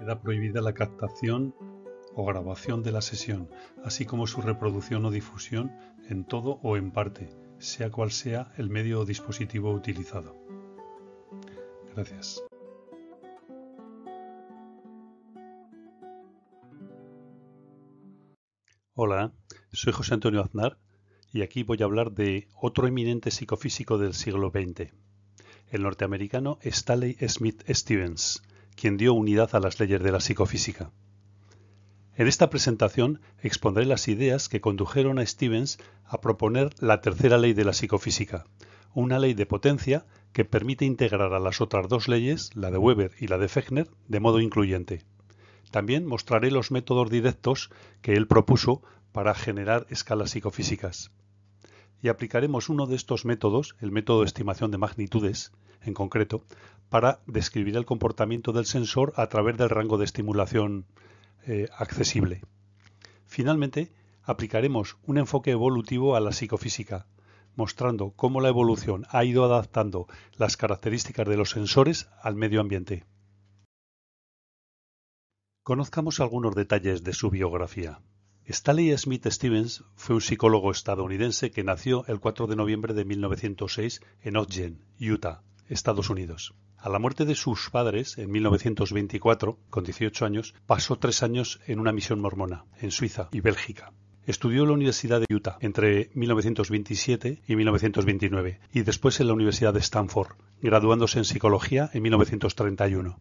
Queda prohibida la captación o grabación de la sesión, así como su reproducción o difusión en todo o en parte, sea cual sea el medio o dispositivo utilizado. Gracias. Hola, soy José Antonio Aznar y aquí voy a hablar de otro eminente psicofísico del siglo XX, el norteamericano Stanley Smith Stevens quien dio unidad a las leyes de la psicofísica. En esta presentación expondré las ideas que condujeron a Stevens a proponer la tercera ley de la psicofísica, una ley de potencia que permite integrar a las otras dos leyes, la de Weber y la de Fechner, de modo incluyente. También mostraré los métodos directos que él propuso para generar escalas psicofísicas y aplicaremos uno de estos métodos, el método de estimación de magnitudes en concreto, para describir el comportamiento del sensor a través del rango de estimulación eh, accesible. Finalmente, aplicaremos un enfoque evolutivo a la psicofísica, mostrando cómo la evolución ha ido adaptando las características de los sensores al medio ambiente. Conozcamos algunos detalles de su biografía. Stanley Smith Stevens fue un psicólogo estadounidense que nació el 4 de noviembre de 1906 en Ogden, Utah, Estados Unidos. A la muerte de sus padres en 1924, con 18 años, pasó tres años en una misión mormona, en Suiza y Bélgica. Estudió en la Universidad de Utah entre 1927 y 1929 y después en la Universidad de Stanford, graduándose en psicología en 1931.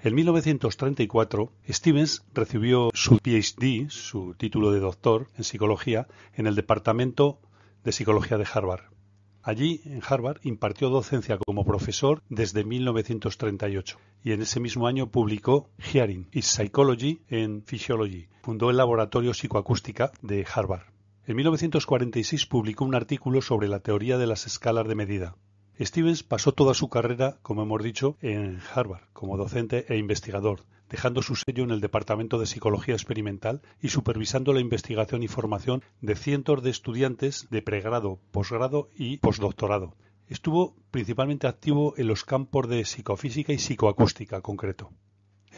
En 1934, Stevens recibió su PhD, su título de doctor en psicología, en el Departamento de Psicología de Harvard. Allí, en Harvard, impartió docencia como profesor desde 1938 y en ese mismo año publicó Hearing and Psychology in Physiology. Fundó el Laboratorio Psicoacústica de Harvard. En 1946 publicó un artículo sobre la teoría de las escalas de medida. Stevens pasó toda su carrera, como hemos dicho, en Harvard como docente e investigador, dejando su sello en el Departamento de Psicología Experimental y supervisando la investigación y formación de cientos de estudiantes de pregrado, posgrado y postdoctorado. Estuvo principalmente activo en los campos de psicofísica y psicoacústica concreto.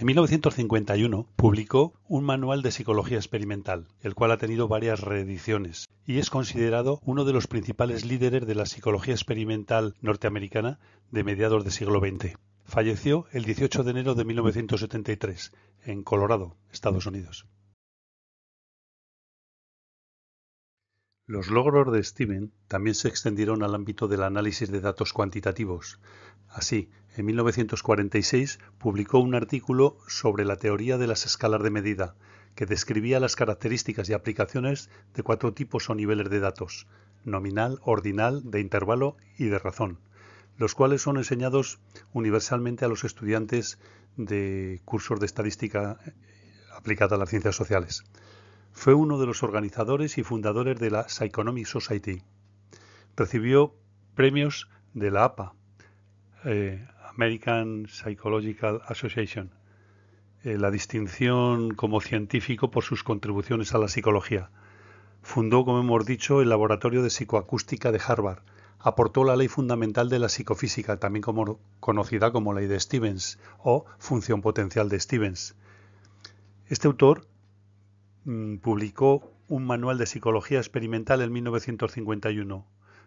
En 1951 publicó un manual de psicología experimental, el cual ha tenido varias reediciones y es considerado uno de los principales líderes de la psicología experimental norteamericana de mediados del siglo XX. Falleció el 18 de enero de 1973 en Colorado, Estados Unidos. Los logros de Steven también se extendieron al ámbito del análisis de datos cuantitativos. Así, en 1946 publicó un artículo sobre la teoría de las escalas de medida, que describía las características y aplicaciones de cuatro tipos o niveles de datos, nominal, ordinal, de intervalo y de razón, los cuales son enseñados universalmente a los estudiantes de cursos de estadística eh, aplicada a las ciencias sociales. Fue uno de los organizadores y fundadores de la Psychonomic Society. Recibió premios de la APA, American Psychological Association, eh, la distinción como científico por sus contribuciones a la psicología. Fundó, como hemos dicho, el Laboratorio de Psicoacústica de Harvard. Aportó la ley fundamental de la psicofísica, también conocida como ley de Stevens o función potencial de Stevens. Este autor mm, publicó un manual de psicología experimental en 1951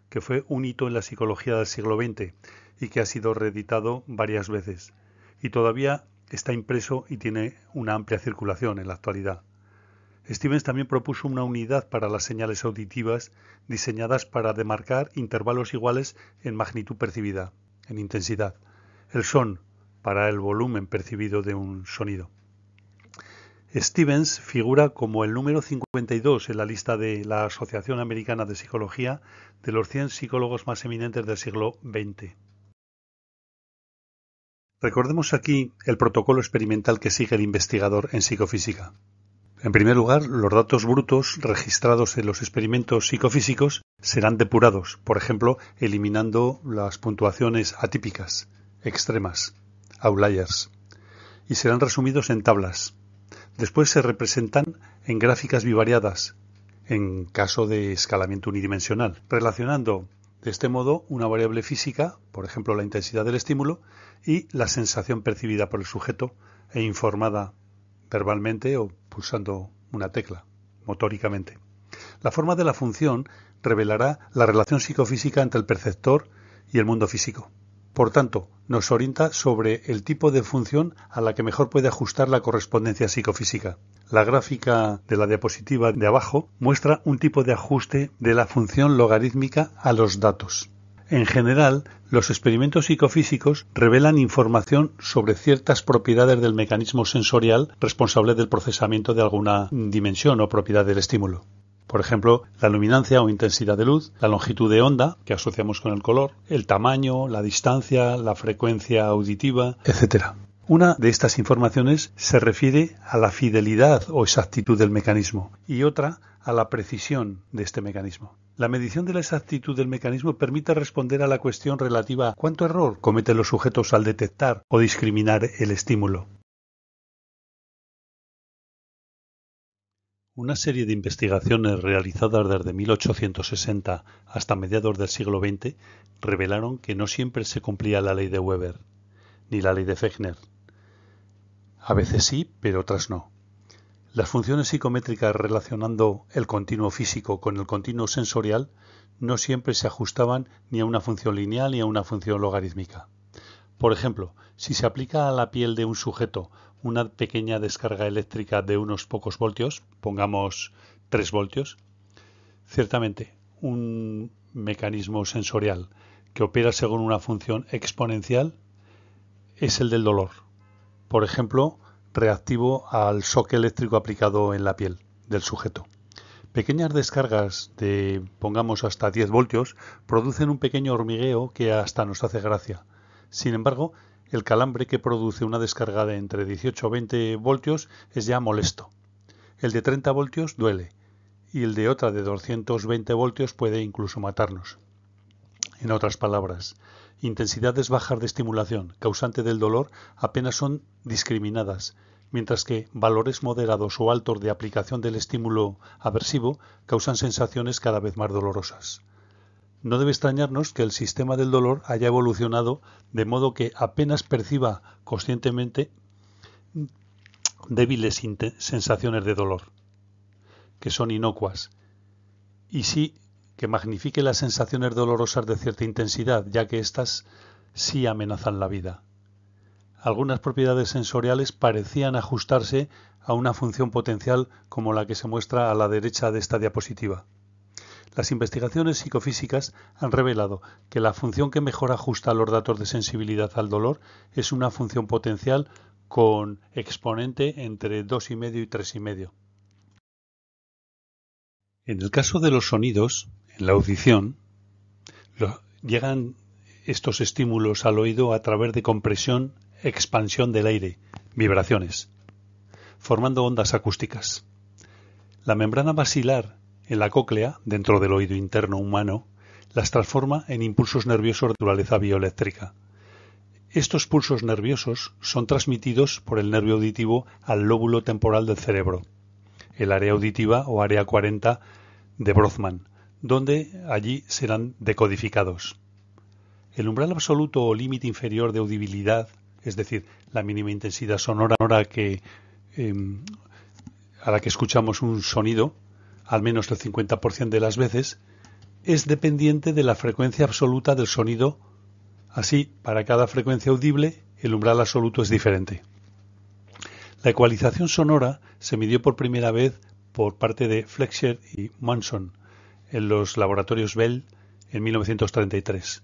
que fue un hito en la psicología del siglo XX y que ha sido reeditado varias veces, y todavía está impreso y tiene una amplia circulación en la actualidad. Stevens también propuso una unidad para las señales auditivas diseñadas para demarcar intervalos iguales en magnitud percibida, en intensidad, el son para el volumen percibido de un sonido. Stevens figura como el número 52 en la lista de la Asociación Americana de Psicología de los 100 psicólogos más eminentes del siglo XX. Recordemos aquí el protocolo experimental que sigue el investigador en psicofísica. En primer lugar, los datos brutos registrados en los experimentos psicofísicos serán depurados, por ejemplo, eliminando las puntuaciones atípicas, extremas, outliers, y serán resumidos en tablas. Después se representan en gráficas bivariadas, en caso de escalamiento unidimensional, relacionando de este modo una variable física, por ejemplo la intensidad del estímulo, y la sensación percibida por el sujeto e informada verbalmente o pulsando una tecla, motóricamente. La forma de la función revelará la relación psicofísica entre el perceptor y el mundo físico. Por tanto, nos orienta sobre el tipo de función a la que mejor puede ajustar la correspondencia psicofísica. La gráfica de la diapositiva de abajo muestra un tipo de ajuste de la función logarítmica a los datos. En general, los experimentos psicofísicos revelan información sobre ciertas propiedades del mecanismo sensorial responsable del procesamiento de alguna dimensión o propiedad del estímulo. Por ejemplo, la luminancia o intensidad de luz, la longitud de onda que asociamos con el color, el tamaño, la distancia, la frecuencia auditiva, etc. Una de estas informaciones se refiere a la fidelidad o exactitud del mecanismo y otra a la precisión de este mecanismo. La medición de la exactitud del mecanismo permite responder a la cuestión relativa a cuánto error cometen los sujetos al detectar o discriminar el estímulo. Una serie de investigaciones realizadas desde 1860 hasta mediados del siglo XX revelaron que no siempre se cumplía la ley de Weber, ni la ley de Fechner. A veces sí, pero otras no. Las funciones psicométricas relacionando el continuo físico con el continuo sensorial no siempre se ajustaban ni a una función lineal ni a una función logarítmica. Por ejemplo, si se aplica a la piel de un sujeto una pequeña descarga eléctrica de unos pocos voltios, pongamos 3 voltios, ciertamente un mecanismo sensorial que opera según una función exponencial es el del dolor. Por ejemplo, reactivo al shock eléctrico aplicado en la piel del sujeto. Pequeñas descargas de, pongamos, hasta 10 voltios producen un pequeño hormigueo que hasta nos hace gracia. Sin embargo, el calambre que produce una descarga de entre 18 o 20 voltios es ya molesto. El de 30 voltios duele y el de otra de 220 voltios puede incluso matarnos. En otras palabras, intensidades bajas de estimulación causante del dolor apenas son discriminadas, mientras que valores moderados o altos de aplicación del estímulo aversivo causan sensaciones cada vez más dolorosas. No debe extrañarnos que el sistema del dolor haya evolucionado de modo que apenas perciba conscientemente débiles sensaciones de dolor, que son inocuas, y sí que magnifique las sensaciones dolorosas de cierta intensidad, ya que éstas sí amenazan la vida. Algunas propiedades sensoriales parecían ajustarse a una función potencial como la que se muestra a la derecha de esta diapositiva. Las investigaciones psicofísicas han revelado que la función que mejor ajusta los datos de sensibilidad al dolor es una función potencial con exponente entre 2,5 y 3,5. En el caso de los sonidos, en la audición, llegan estos estímulos al oído a través de compresión, expansión del aire, vibraciones, formando ondas acústicas. La membrana basilar en la cóclea, dentro del oído interno humano, las transforma en impulsos nerviosos de naturaleza bioeléctrica. Estos pulsos nerviosos son transmitidos por el nervio auditivo al lóbulo temporal del cerebro, el área auditiva o área 40 de Brozman, donde allí serán decodificados. El umbral absoluto o límite inferior de audibilidad, es decir, la mínima intensidad sonora que, em, a la que escuchamos un sonido, al menos el 50% de las veces, es dependiente de la frecuencia absoluta del sonido. Así, para cada frecuencia audible, el umbral absoluto es diferente. La ecualización sonora se midió por primera vez por parte de Fletcher y Munson en los laboratorios Bell en 1933,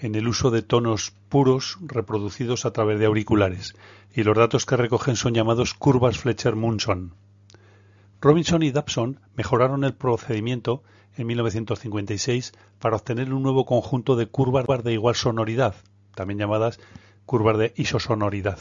en el uso de tonos puros reproducidos a través de auriculares, y los datos que recogen son llamados curvas Fletcher-Munson. Robinson y Dabson mejoraron el procedimiento en 1956 para obtener un nuevo conjunto de curvas de igual sonoridad, también llamadas curvas de isosonoridad,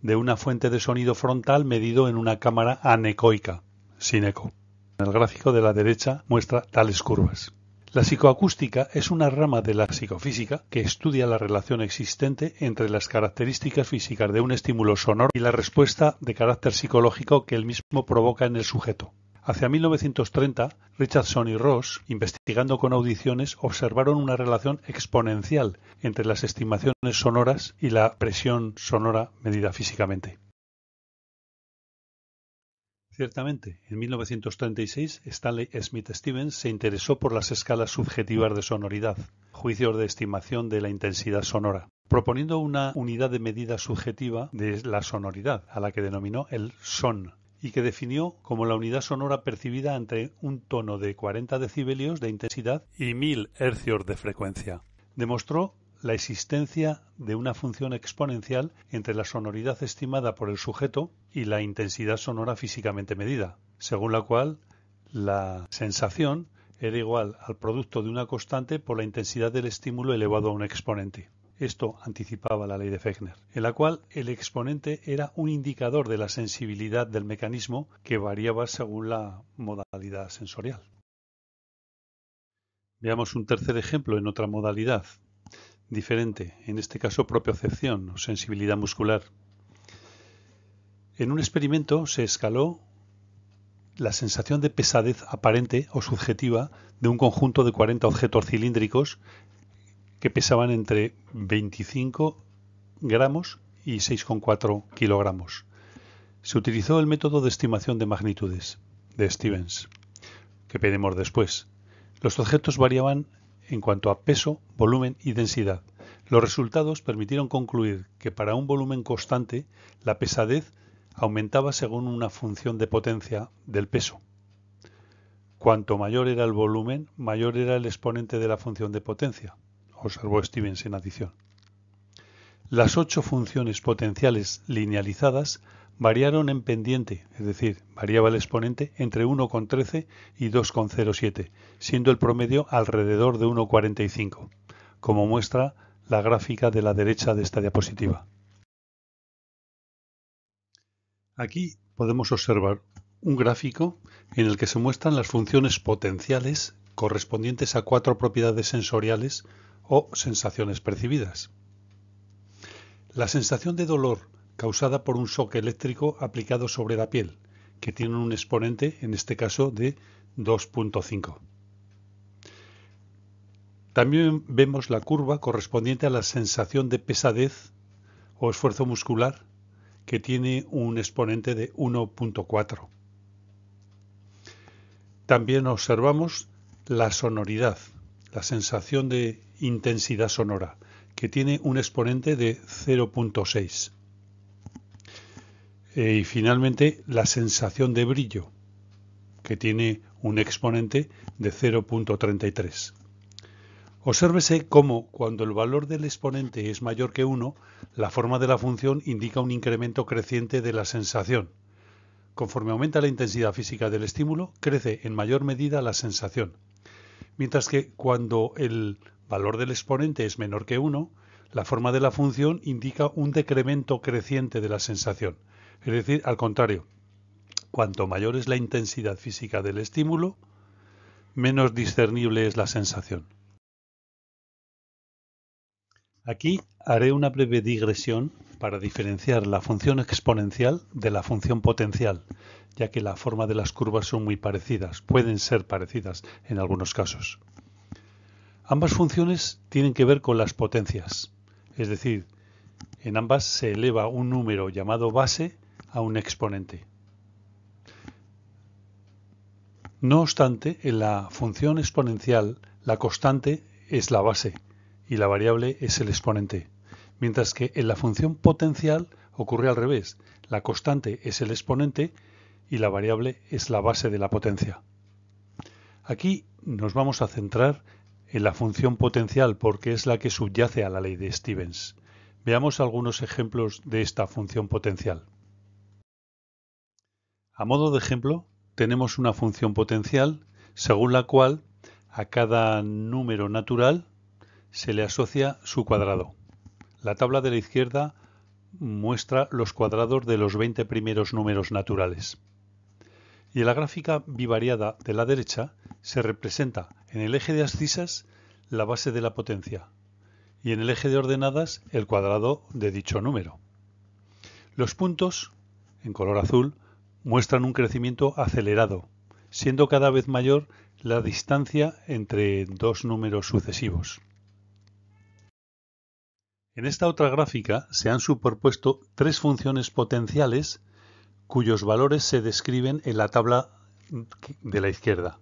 de una fuente de sonido frontal medido en una cámara anecoica, sin eco. El gráfico de la derecha muestra tales curvas. La psicoacústica es una rama de la psicofísica que estudia la relación existente entre las características físicas de un estímulo sonoro y la respuesta de carácter psicológico que el mismo provoca en el sujeto. Hacia 1930, Richardson y Ross, investigando con audiciones, observaron una relación exponencial entre las estimaciones sonoras y la presión sonora medida físicamente. Ciertamente, en 1936 Stanley Smith Stevens se interesó por las escalas subjetivas de sonoridad, juicios de estimación de la intensidad sonora, proponiendo una unidad de medida subjetiva de la sonoridad, a la que denominó el son, y que definió como la unidad sonora percibida entre un tono de 40 decibelios de intensidad y 1000 hercios de frecuencia. Demostró la existencia de una función exponencial entre la sonoridad estimada por el sujeto y la intensidad sonora físicamente medida, según la cual la sensación era igual al producto de una constante por la intensidad del estímulo elevado a un exponente. Esto anticipaba la ley de Fechner, en la cual el exponente era un indicador de la sensibilidad del mecanismo que variaba según la modalidad sensorial. Veamos un tercer ejemplo en otra modalidad, diferente, en este caso propiocepción o sensibilidad muscular. En un experimento se escaló la sensación de pesadez aparente o subjetiva de un conjunto de 40 objetos cilíndricos que pesaban entre 25 gramos y 6,4 kilogramos. Se utilizó el método de estimación de magnitudes de Stevens, que veremos después. Los objetos variaban en cuanto a peso, volumen y densidad. Los resultados permitieron concluir que para un volumen constante la pesadez aumentaba según una función de potencia del peso. Cuanto mayor era el volumen, mayor era el exponente de la función de potencia, observó Stevens en adición. Las ocho funciones potenciales linealizadas variaron en pendiente, es decir, variaba el exponente entre 1,13 y 2,07, siendo el promedio alrededor de 1,45, como muestra la gráfica de la derecha de esta diapositiva. Aquí podemos observar un gráfico en el que se muestran las funciones potenciales correspondientes a cuatro propiedades sensoriales o sensaciones percibidas. La sensación de dolor causada por un shock eléctrico aplicado sobre la piel, que tiene un exponente, en este caso, de 2.5. También vemos la curva correspondiente a la sensación de pesadez o esfuerzo muscular, que tiene un exponente de 1.4. También observamos la sonoridad, la sensación de intensidad sonora, que tiene un exponente de 0.6. Eh, y finalmente, la sensación de brillo, que tiene un exponente de 0.33. Obsérvese cómo, cuando el valor del exponente es mayor que 1, la forma de la función indica un incremento creciente de la sensación. Conforme aumenta la intensidad física del estímulo, crece en mayor medida la sensación. Mientras que cuando el valor del exponente es menor que 1, la forma de la función indica un decremento creciente de la sensación. Es decir, al contrario, cuanto mayor es la intensidad física del estímulo, menos discernible es la sensación. Aquí haré una breve digresión para diferenciar la función exponencial de la función potencial, ya que la forma de las curvas son muy parecidas, pueden ser parecidas en algunos casos. Ambas funciones tienen que ver con las potencias, es decir, en ambas se eleva un número llamado base a un exponente. No obstante, en la función exponencial, la constante es la base y la variable es el exponente, mientras que en la función potencial ocurre al revés, la constante es el exponente y la variable es la base de la potencia. Aquí nos vamos a centrar en la función potencial porque es la que subyace a la ley de Stevens. Veamos algunos ejemplos de esta función potencial. A modo de ejemplo, tenemos una función potencial según la cual a cada número natural se le asocia su cuadrado. La tabla de la izquierda muestra los cuadrados de los 20 primeros números naturales. Y en la gráfica bivariada de la derecha se representa en el eje de ascisas la base de la potencia y en el eje de ordenadas el cuadrado de dicho número. Los puntos, en color azul, muestran un crecimiento acelerado, siendo cada vez mayor la distancia entre dos números sucesivos. En esta otra gráfica se han superpuesto tres funciones potenciales cuyos valores se describen en la tabla de la izquierda.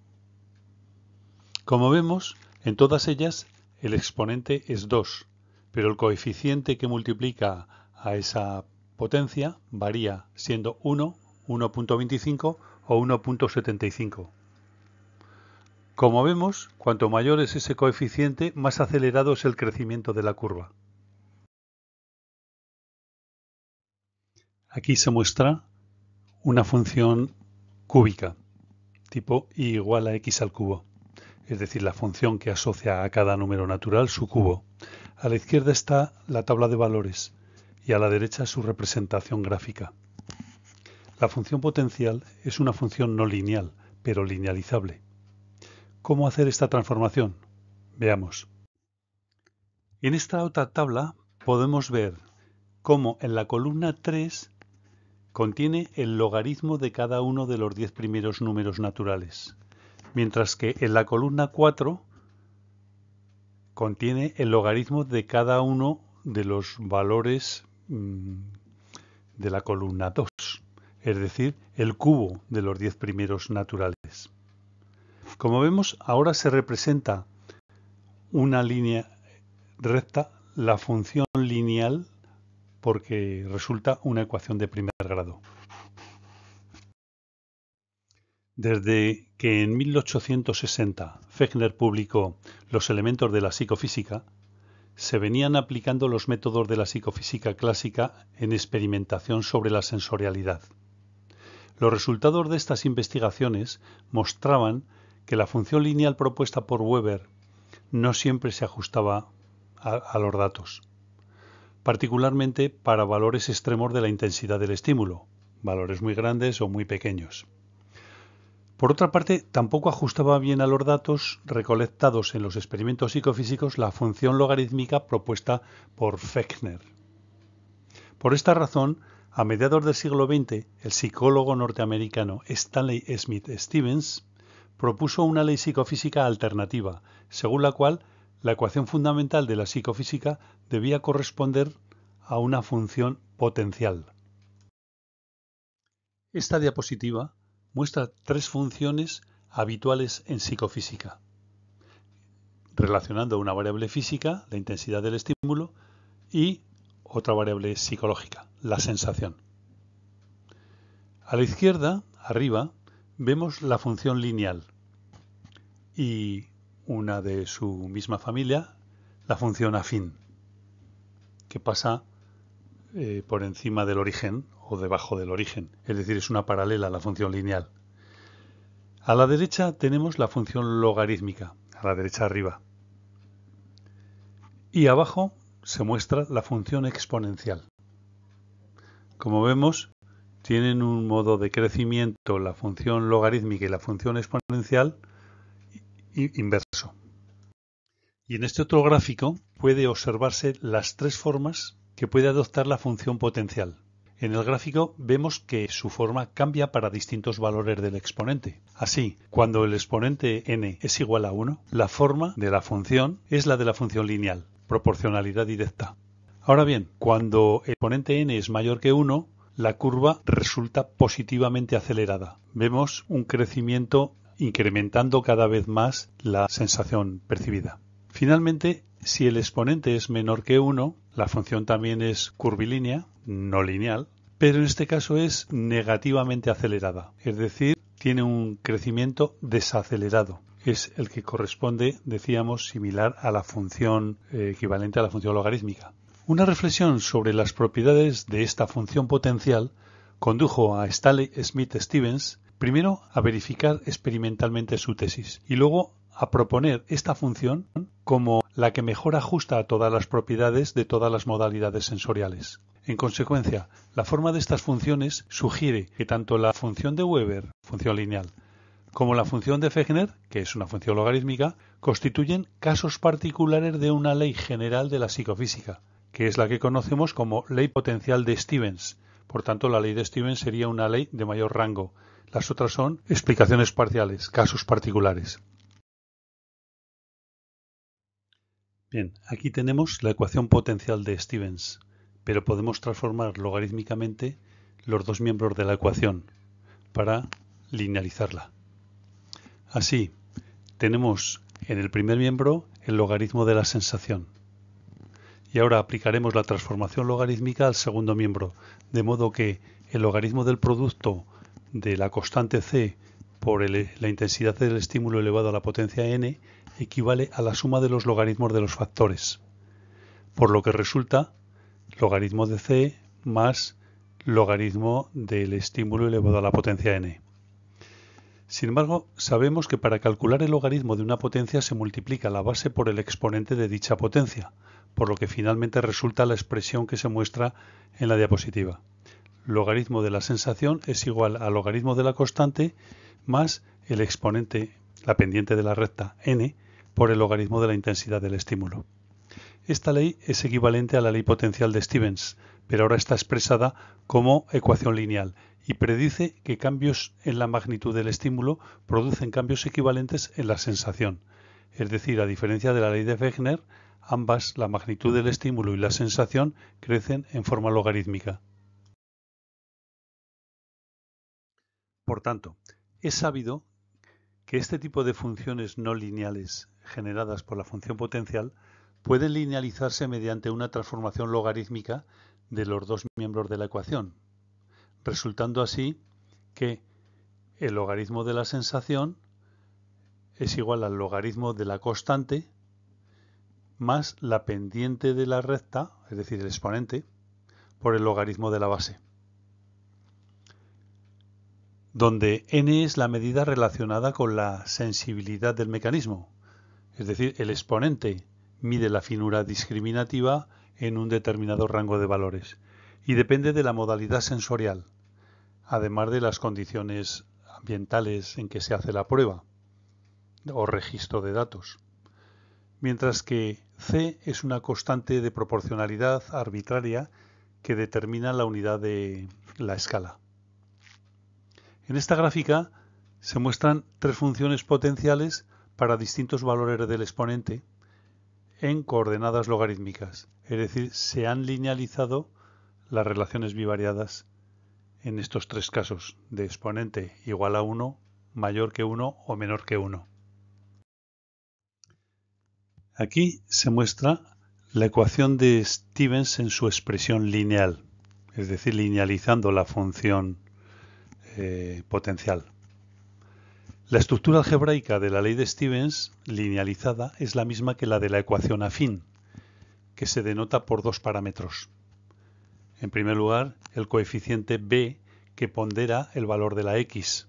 Como vemos, en todas ellas el exponente es 2, pero el coeficiente que multiplica a esa potencia varía siendo 1 1.25 o 1.75. Como vemos, cuanto mayor es ese coeficiente, más acelerado es el crecimiento de la curva. Aquí se muestra una función cúbica, tipo y igual a x al cubo, es decir, la función que asocia a cada número natural su cubo. A la izquierda está la tabla de valores y a la derecha su representación gráfica. La función potencial es una función no lineal, pero linealizable. ¿Cómo hacer esta transformación? Veamos. En esta otra tabla podemos ver cómo en la columna 3 contiene el logaritmo de cada uno de los 10 primeros números naturales, mientras que en la columna 4 contiene el logaritmo de cada uno de los valores mm, de la columna 2 es decir, el cubo de los diez primeros naturales. Como vemos, ahora se representa una línea recta, la función lineal, porque resulta una ecuación de primer grado. Desde que en 1860 Fechner publicó Los elementos de la psicofísica, se venían aplicando los métodos de la psicofísica clásica en experimentación sobre la sensorialidad. Los resultados de estas investigaciones mostraban que la función lineal propuesta por Weber no siempre se ajustaba a, los datos, particularmente para valores extremos de la intensidad del estímulo, valores muy grandes o muy pequeños. Por otra parte, tampoco ajustaba bien a los datos recolectados en los experimentos psicofísicos la función logarítmica propuesta por Fechner. Por esta razón, a mediados del siglo XX, el psicólogo norteamericano Stanley Smith Stevens propuso una ley psicofísica alternativa, según la cual la ecuación fundamental de la psicofísica debía corresponder a una función potencial. Esta diapositiva muestra tres funciones habituales en psicofísica, relacionando una variable física, la intensidad del estímulo, y otra variable psicológica, la sensación. A la izquierda, arriba, vemos la función lineal y una de su misma familia, la función afín, que pasa eh, por encima del origen o debajo del origen, es decir, es una paralela a la función lineal. A la derecha tenemos la función logarítmica, a la derecha arriba. Y abajo se muestra la función exponencial. Como vemos, tienen un modo de crecimiento la función logarítmica y la función exponencial inverso. Y en este otro gráfico puede observarse las tres formas que puede adoptar la función potencial. En el gráfico vemos que su forma cambia para distintos valores del exponente. Así, cuando el exponente n es igual a 1, la forma de la función es la de la función lineal, proporcionalidad directa. Ahora bien, cuando el exponente n es mayor que 1, la curva resulta positivamente acelerada. Vemos un crecimiento incrementando cada vez más la sensación percibida. Finalmente, si el exponente es menor que 1, la función también es curvilínea, no lineal, pero en este caso es negativamente acelerada, es decir, tiene un crecimiento desacelerado. Es el que corresponde, decíamos, similar a la función eh, equivalente a la función logarítmica. Una reflexión sobre las propiedades de esta función potencial condujo a Stanley Smith Stevens primero a verificar experimentalmente su tesis y luego a proponer esta función como la que mejor ajusta a todas las propiedades de todas las modalidades sensoriales. En consecuencia, la forma de estas funciones sugiere que tanto la función de Weber, función lineal, como la función de Fechner, que es una función logarítmica, constituyen casos particulares de una ley general de la psicofísica, que es la que conocemos como ley potencial de Stevens. Por tanto, la ley de Stevens sería una ley de mayor rango. Las otras son explicaciones parciales, casos particulares. Bien, aquí tenemos la ecuación potencial de Stevens, pero podemos transformar logarítmicamente los dos miembros de la ecuación para linealizarla. Así, tenemos en el primer miembro el logaritmo de la sensación, y ahora aplicaremos la transformación logarítmica al segundo miembro, de modo que el logaritmo del producto de la constante c por la intensidad del estímulo elevado a la potencia n equivale a la suma de los logaritmos de los factores, por lo que resulta logaritmo de c más logaritmo del estímulo elevado a la potencia n. Sin embargo, sabemos que para calcular el logaritmo de una potencia se multiplica la base por el exponente de dicha potencia, por lo que finalmente resulta la expresión que se muestra en la diapositiva. Logaritmo de la sensación es igual al logaritmo de la constante más el exponente, la pendiente de la recta n, por el logaritmo de la intensidad del estímulo. Esta ley es equivalente a la ley potencial de Stevens, pero ahora está expresada como ecuación lineal y predice que cambios en la magnitud del estímulo producen cambios equivalentes en la sensación. Es decir, a diferencia de la ley de Wegener, Ambas, la magnitud del estímulo y la sensación, crecen en forma logarítmica. Por tanto, es sabido que este tipo de funciones no lineales generadas por la función potencial pueden linealizarse mediante una transformación logarítmica de los dos miembros de la ecuación, resultando así que el logaritmo de la sensación es igual al logaritmo de la constante más la pendiente de la recta, es decir, el exponente, por el logaritmo de la base, donde n es la medida relacionada con la sensibilidad del mecanismo, es decir, el exponente mide la finura discriminativa en un determinado rango de valores y depende de la modalidad sensorial, además de las condiciones ambientales en que se hace la prueba o registro de datos mientras que C es una constante de proporcionalidad arbitraria que determina la unidad de la escala. En esta gráfica se muestran tres funciones potenciales para distintos valores del exponente en coordenadas logarítmicas, es decir, se han linealizado las relaciones bivariadas en estos tres casos de exponente igual a 1, mayor que 1 o menor que 1. Aquí se muestra la ecuación de Stevens en su expresión lineal, es decir, linealizando la función eh, potencial. La estructura algebraica de la ley de Stevens, linealizada, es la misma que la de la ecuación afín, que se denota por dos parámetros. En primer lugar, el coeficiente b que pondera el valor de la x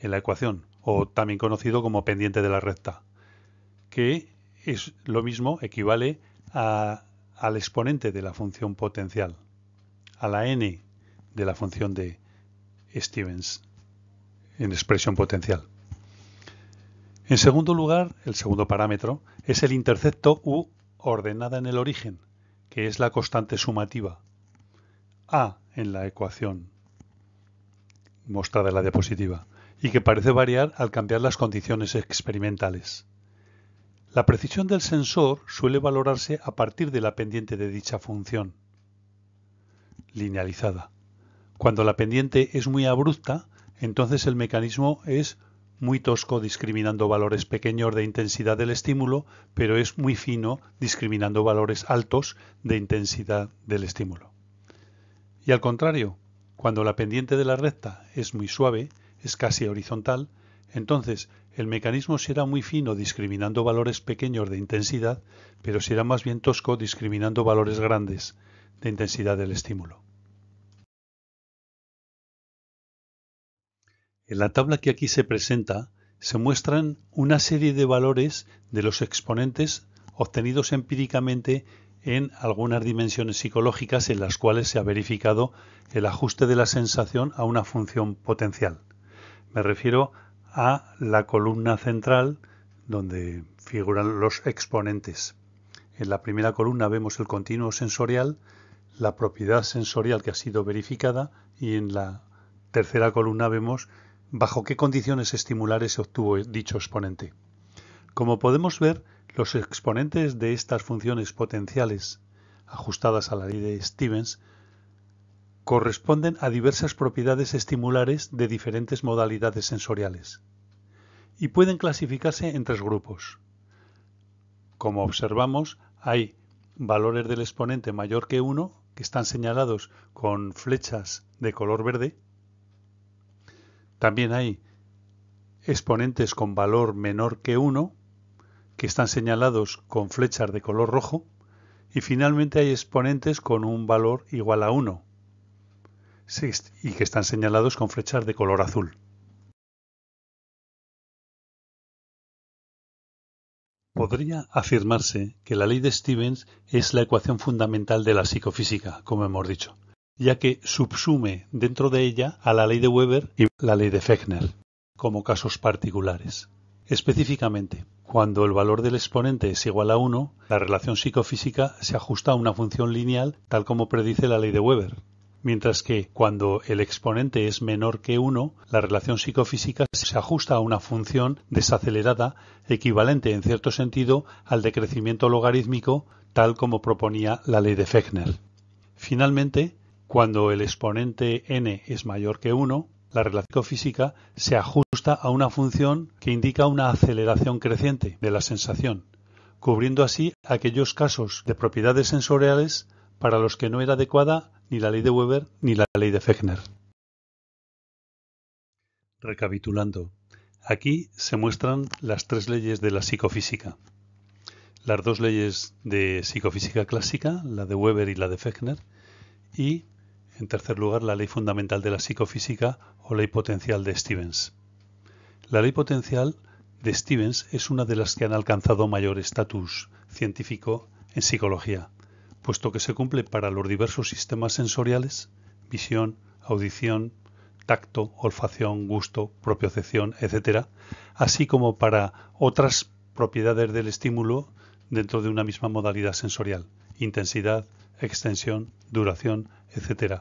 en la ecuación, o también conocido como pendiente de la recta, que es lo mismo, equivale al exponente de la función potencial, a la n de la función de Stevens en expresión potencial. En segundo lugar, el segundo parámetro es el intercepto u ordenada en el origen, que es la constante sumativa a en la ecuación mostrada en la diapositiva, y que parece variar al cambiar las condiciones experimentales. La precisión del sensor suele valorarse a partir de la pendiente de dicha función linealizada. Cuando la pendiente es muy abrupta, entonces el mecanismo es muy tosco discriminando valores pequeños de intensidad del estímulo, pero es muy fino discriminando valores altos de intensidad del estímulo. Y al contrario, cuando la pendiente de la recta es muy suave, es casi horizontal, entonces, el mecanismo será muy fino discriminando valores pequeños de intensidad, pero será más bien tosco discriminando valores grandes de intensidad del estímulo. En la tabla que aquí se presenta se muestran una serie de valores de los exponentes obtenidos empíricamente en algunas dimensiones psicológicas en las cuales se ha verificado el ajuste de la sensación a una función potencial. Me refiero a la columna central donde figuran los exponentes. En la primera columna vemos el continuo sensorial, la propiedad sensorial que ha sido verificada y en la tercera columna vemos bajo qué condiciones estimulares se obtuvo dicho exponente. Como podemos ver, los exponentes de estas funciones potenciales ajustadas a la ley de Stevens corresponden a diversas propiedades estimulares de diferentes modalidades sensoriales y pueden clasificarse en tres grupos. Como observamos, hay valores del exponente mayor que 1 que están señalados con flechas de color verde. También hay exponentes con valor menor que 1 que están señalados con flechas de color rojo. Y finalmente hay exponentes con un valor igual a 1 y que están señalados con flechas de color azul. Podría afirmarse que la ley de Stevens es la ecuación fundamental de la psicofísica, como hemos dicho, ya que subsume dentro de ella a la ley de Weber y la ley de Fechner, como casos particulares. Específicamente, cuando el valor del exponente es igual a 1, la relación psicofísica se ajusta a una función lineal tal como predice la ley de Weber, mientras que cuando el exponente es menor que 1, la relación psicofísica se ajusta a una función desacelerada equivalente en cierto sentido al decrecimiento logarítmico tal como proponía la ley de Fechner. Finalmente, cuando el exponente n es mayor que 1, la relación psicofísica se ajusta a una función que indica una aceleración creciente de la sensación, cubriendo así aquellos casos de propiedades sensoriales para los que no era adecuada ni la ley de Weber ni la ley de Fechner. Recapitulando, aquí se muestran las tres leyes de la psicofísica. Las dos leyes de psicofísica clásica, la de Weber y la de Fechner, y, en tercer lugar, la ley fundamental de la psicofísica o ley potencial de Stevens. La ley potencial de Stevens es una de las que han alcanzado mayor estatus científico en psicología puesto que se cumple para los diversos sistemas sensoriales, visión, audición, tacto, olfacción, gusto, propiocepción, etc., así como para otras propiedades del estímulo dentro de una misma modalidad sensorial, intensidad, extensión, duración, etc.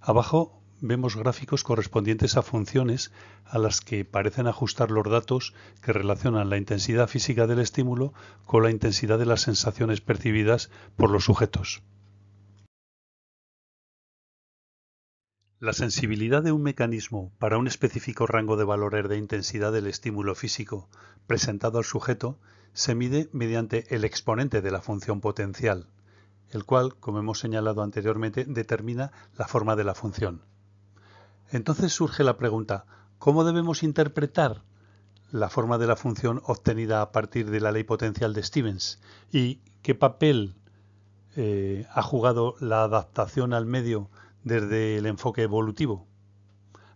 Abajo vemos gráficos correspondientes a funciones a las que parecen ajustar los datos que relacionan la intensidad física del estímulo con la intensidad de las sensaciones percibidas por los sujetos. La sensibilidad de un mecanismo para un específico rango de valores de intensidad del estímulo físico presentado al sujeto se mide mediante el exponente de la función potencial, el cual, como hemos señalado anteriormente, determina la forma de la función. Entonces surge la pregunta, ¿cómo debemos interpretar la forma de la función obtenida a partir de la ley potencial de Stevens? ¿Y qué papel eh, ha jugado la adaptación al medio desde el enfoque evolutivo?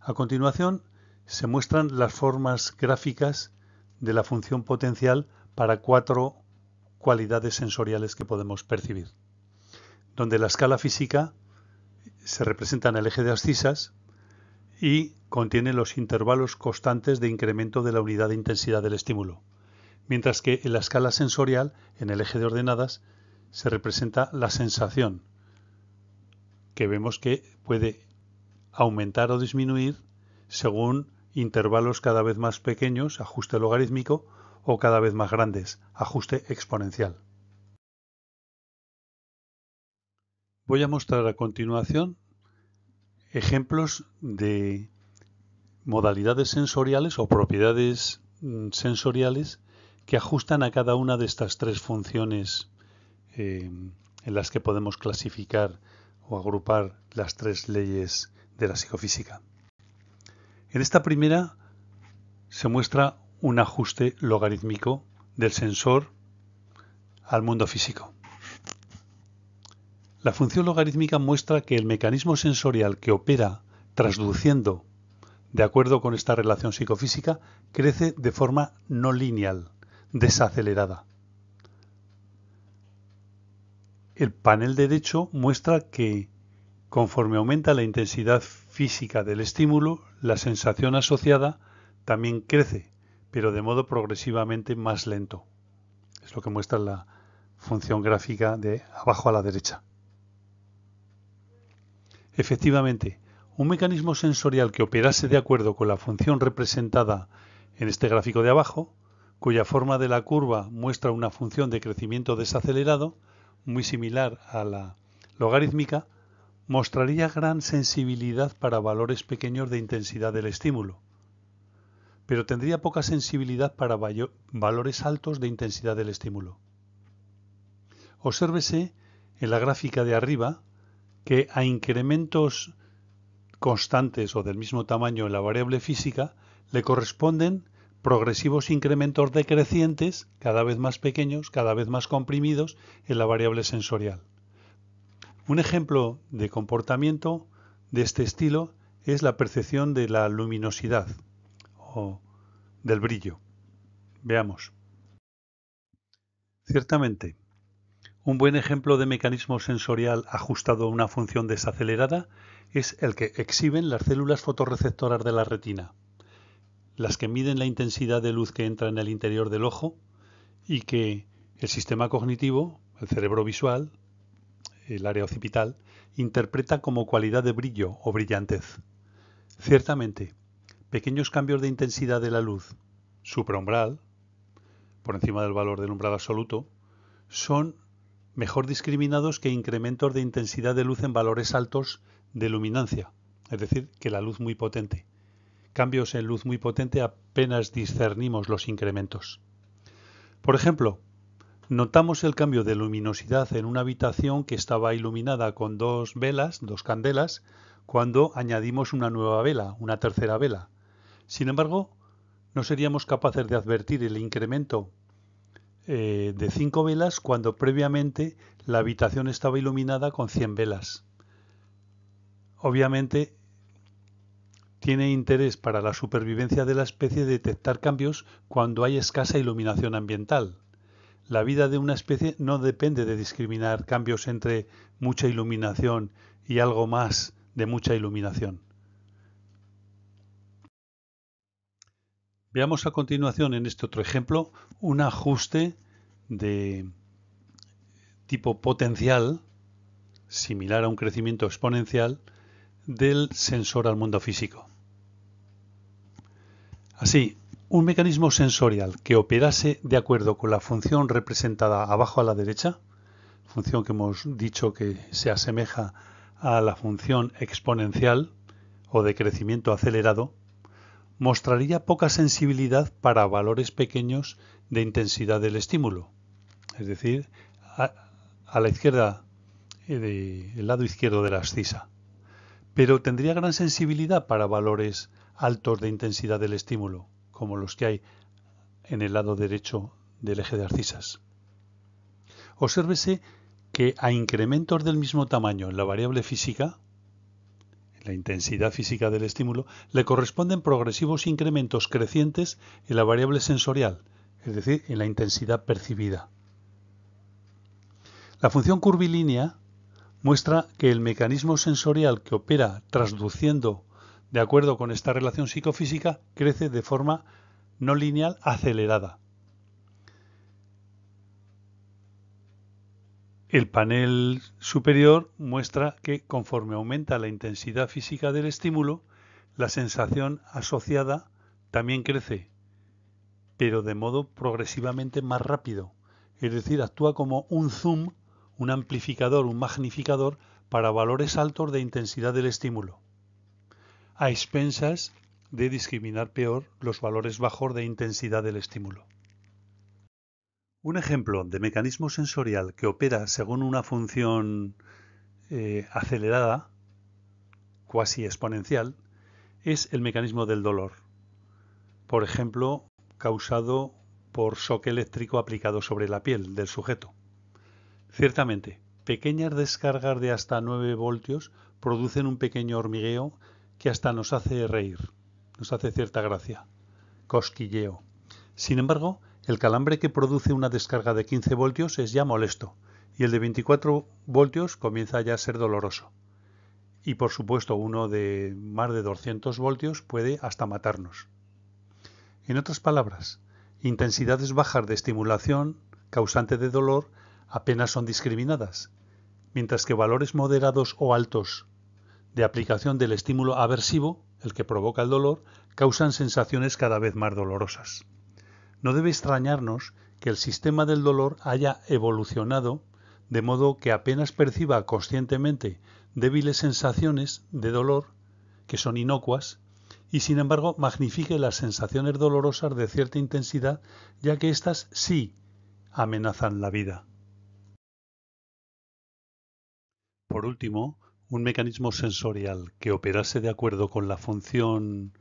A continuación, se muestran las formas gráficas de la función potencial para cuatro cualidades sensoriales que podemos percibir, donde la escala física se representa en el eje de abscisas, y contiene los intervalos constantes de incremento de la unidad de intensidad del estímulo, mientras que en la escala sensorial, en el eje de ordenadas, se representa la sensación, que vemos que puede aumentar o disminuir según intervalos cada vez más pequeños, ajuste logarítmico, o cada vez más grandes, ajuste exponencial. Voy a mostrar a continuación ejemplos de modalidades sensoriales o propiedades mm, sensoriales que ajustan a cada una de estas tres funciones em, en las que podemos clasificar o agrupar las tres leyes de la psicofísica. En esta primera se muestra un ajuste logarítmico del sensor al mundo físico. La función logarítmica muestra que el mecanismo sensorial que opera transduciendo, de acuerdo con esta relación psicofísica, crece de forma no lineal, desacelerada. El panel derecho muestra que conforme aumenta la intensidad física del estímulo, la sensación asociada también crece, pero de modo progresivamente más lento. Es lo que muestra la función gráfica de abajo a la derecha. Efectivamente, un mecanismo sensorial que operase de acuerdo con la función representada en este gráfico de abajo, cuya forma de la curva muestra una función de crecimiento desacelerado, muy similar a la logarítmica, mostraría gran sensibilidad para valores pequeños de intensidad del estímulo, pero tendría poca sensibilidad para valores altos de intensidad del estímulo. Obsérvese en la gráfica de arriba que a incrementos constantes o del mismo tamaño en la variable física le corresponden progresivos incrementos decrecientes, cada vez más pequeños, cada vez más comprimidos, en la variable sensorial. Un ejemplo de comportamiento de este estilo es la percepción de la luminosidad o del brillo. Veamos. Ciertamente, un buen ejemplo de mecanismo sensorial ajustado a una función desacelerada es el que exhiben las células fotorreceptoras de la retina, las que miden la intensidad de luz que entra en el interior del ojo y que el sistema cognitivo, el cerebro visual, el área occipital, interpreta como cualidad de brillo o brillantez. Ciertamente, pequeños cambios de intensidad de la luz supraumbral, por encima del valor del umbral absoluto, son mejor discriminados que incrementos de intensidad de luz en valores altos de luminancia, es decir, que la luz muy potente. Cambios en luz muy potente apenas discernimos los incrementos. Por ejemplo, notamos el cambio de luminosidad en una habitación que estaba iluminada con dos velas, dos candelas, cuando añadimos una nueva vela, una tercera vela. Sin embargo, no seríamos capaces de advertir el incremento eh, de cinco velas cuando previamente la habitación estaba iluminada con 100 velas. Obviamente tiene interés para la supervivencia de la especie detectar cambios cuando hay escasa iluminación ambiental. La vida de una especie no depende de discriminar cambios entre mucha iluminación y algo más de mucha iluminación. Veamos a continuación en este otro ejemplo un ajuste de tipo potencial, similar a un crecimiento exponencial, del sensor al mundo físico. Así, un mecanismo sensorial que operase de acuerdo con la función representada abajo a la derecha, función que hemos dicho que se asemeja a la función exponencial o de crecimiento acelerado, mostraría poca sensibilidad para valores pequeños de intensidad del estímulo. Es decir, a, la izquierda, eh, el lado izquierdo de la ascisa, Pero tendría gran sensibilidad para valores altos de intensidad del estímulo, como los que hay en el lado derecho del eje de arcisas, Obsérvese que a incrementos del mismo tamaño en la variable física, la intensidad física del estímulo, le corresponden progresivos incrementos crecientes en la variable sensorial, es decir, en la intensidad percibida. La función curvilínea muestra que el mecanismo sensorial que opera transduciendo de acuerdo con esta relación psicofísica crece de forma no lineal acelerada. El panel superior muestra que conforme aumenta la intensidad física del estímulo, la sensación asociada también crece, pero de modo progresivamente más rápido. Es decir, actúa como un zoom, un amplificador, un magnificador para valores altos de intensidad del estímulo, a expensas de discriminar peor los valores bajos de intensidad del estímulo. Un ejemplo de mecanismo sensorial que opera según una función eh, acelerada, cuasi exponencial, es el mecanismo del dolor. Por ejemplo, causado por shock eléctrico aplicado sobre la piel del sujeto. Ciertamente, pequeñas descargas de hasta 9 voltios producen un pequeño hormigueo que hasta nos hace reír, nos hace cierta gracia, cosquilleo. Sin embargo, el calambre que produce una descarga de 15 voltios es ya molesto y el de 24 voltios comienza ya a ser doloroso. Y por supuesto uno de más de 200 voltios puede hasta matarnos. En otras palabras, intensidades bajas de estimulación causante de dolor apenas son discriminadas, mientras que valores moderados o altos de aplicación del estímulo aversivo, el que provoca el dolor, causan sensaciones cada vez más dolorosas. No debe extrañarnos que el sistema del dolor haya evolucionado de modo que apenas perciba conscientemente débiles sensaciones de dolor, que son inocuas, y sin embargo magnifique las sensaciones dolorosas de cierta intensidad, ya que éstas sí amenazan la vida. Por último, un mecanismo sensorial que operase de acuerdo con la función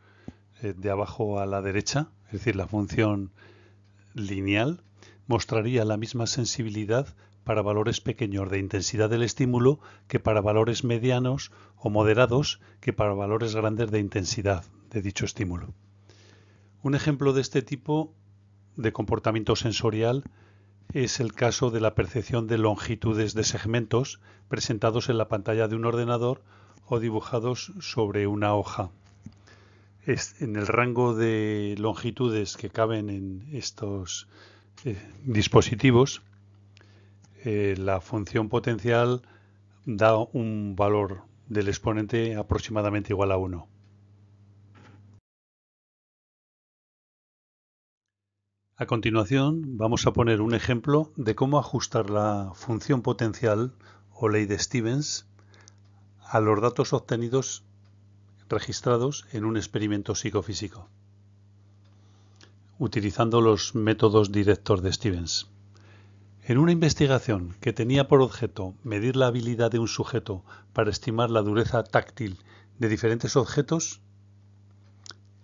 eh, de abajo a la derecha es decir, la función lineal, mostraría la misma sensibilidad para valores pequeños de intensidad del estímulo que para valores medianos o moderados que para valores grandes de intensidad de dicho estímulo. Un ejemplo de este tipo de comportamiento sensorial es el caso de la percepción de longitudes de segmentos presentados en la pantalla de un ordenador o dibujados sobre una hoja en el rango de longitudes que caben en estos eh, dispositivos, eh, la función potencial da un valor del exponente aproximadamente igual a 1. A continuación vamos a poner un ejemplo de cómo ajustar la función potencial o ley de Stevens a los datos obtenidos registrados en un experimento psicofísico, utilizando los métodos directos de Stevens. En una investigación que tenía por objeto medir la habilidad de un sujeto para estimar la dureza táctil de diferentes objetos,